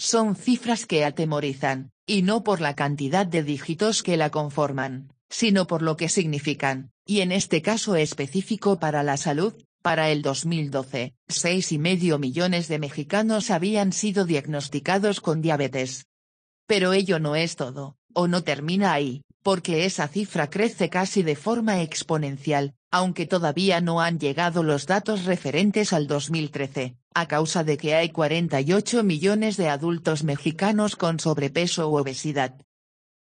Son cifras que atemorizan, y no por la cantidad de dígitos que la conforman, sino por lo que significan, y en este caso específico para la salud, para el 2012, y medio millones de mexicanos habían sido diagnosticados con diabetes. Pero ello no es todo. O no termina ahí, porque esa cifra crece casi de forma exponencial, aunque todavía no han llegado los datos referentes al 2013, a causa de que hay 48 millones de adultos mexicanos con sobrepeso u obesidad.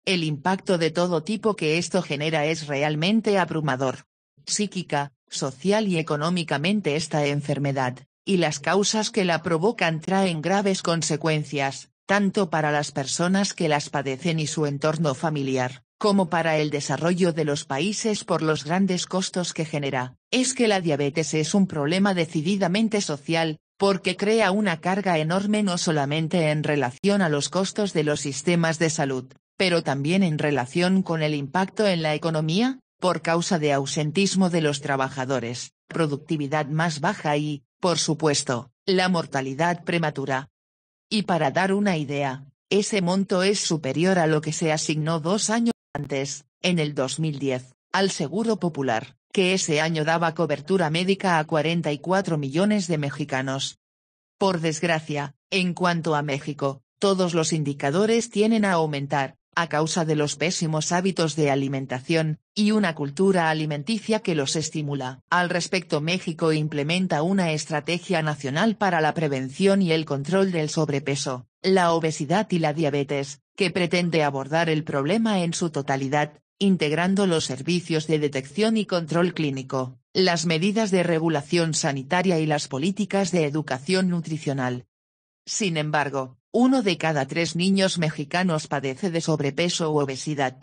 El impacto de todo tipo que esto genera es realmente abrumador. Psíquica, social y económicamente esta enfermedad, y las causas que la provocan traen graves consecuencias, tanto para las personas que las padecen y su entorno familiar, como para el desarrollo de los países por los grandes costos que genera, es que la diabetes es un problema decididamente social, porque crea una carga enorme no solamente en relación a los costos de los sistemas de salud, pero también en relación con el impacto en la economía, por causa de ausentismo de los trabajadores, productividad más baja y, por supuesto, la mortalidad prematura, y para dar una idea, ese monto es superior a lo que se asignó dos años antes, en el 2010, al Seguro Popular, que ese año daba cobertura médica a 44 millones de mexicanos. Por desgracia, en cuanto a México, todos los indicadores tienen a aumentar, a causa de los pésimos hábitos de alimentación, y una cultura alimenticia que los estimula. Al respecto México implementa una estrategia nacional para la prevención y el control del sobrepeso, la obesidad y la diabetes, que pretende abordar el problema en su totalidad, integrando los servicios de detección y control clínico, las medidas de regulación sanitaria y las políticas de educación nutricional. Sin embargo, uno de cada tres niños mexicanos padece de sobrepeso u obesidad.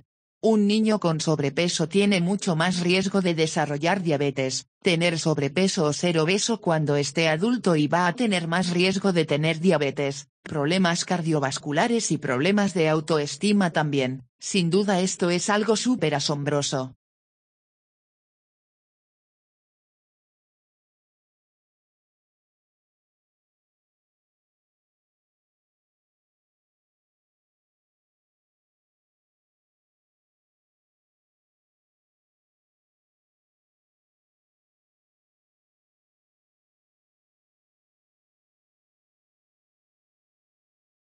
Un niño con sobrepeso tiene mucho más riesgo de desarrollar diabetes, tener sobrepeso o ser obeso cuando esté adulto y va a tener más riesgo de tener diabetes, problemas cardiovasculares y problemas de autoestima también. Sin duda esto es algo súper asombroso.